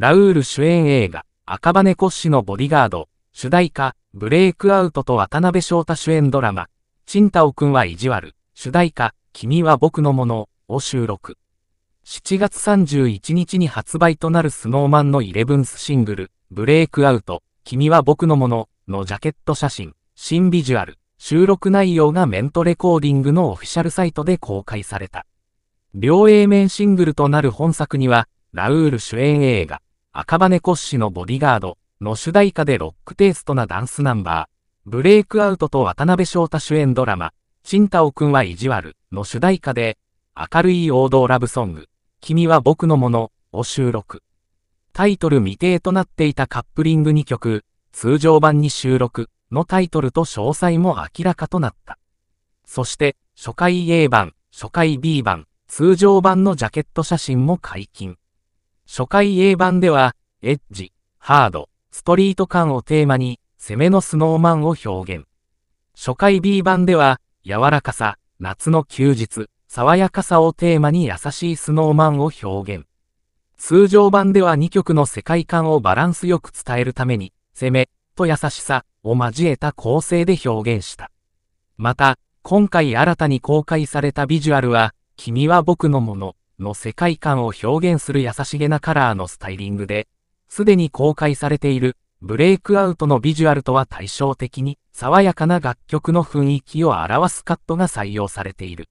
ラウール主演映画、赤羽骨子のボディガード、主題歌、ブレイクアウトと渡辺翔太主演ドラマ、チンタオくんは意地悪、主題歌、君は僕のものを収録。7月31日に発売となるスノーマンのイレブンスシングル、ブレイクアウト、君は僕のもののジャケット写真、新ビジュアル、収録内容がメントレコーディングのオフィシャルサイトで公開された。両 A 面シングルとなる本作には、ラウール主演映画、赤羽骨子のボディガードの主題歌でロックテイストなダンスナンバー、ブレイクアウトと渡辺翔太主演ドラマ、新太郎くんは意地悪の主題歌で、明るい王道ラブソング、君は僕のものを収録。タイトル未定となっていたカップリング2曲、通常版に収録のタイトルと詳細も明らかとなった。そして、初回 A 版、初回 B 版、通常版のジャケット写真も解禁。初回 A 版では、エッジ、ハード、ストリート感をテーマに、攻めのスノーマンを表現。初回 B 版では、柔らかさ、夏の休日、爽やかさをテーマに優しいスノーマンを表現。通常版では2曲の世界観をバランスよく伝えるために、攻めと優しさを交えた構成で表現した。また、今回新たに公開されたビジュアルは、君は僕のものの世界観を表現する優しげなカラーのスタイリングで、すでに公開されているブレイクアウトのビジュアルとは対照的に爽やかな楽曲の雰囲気を表すカットが採用されている。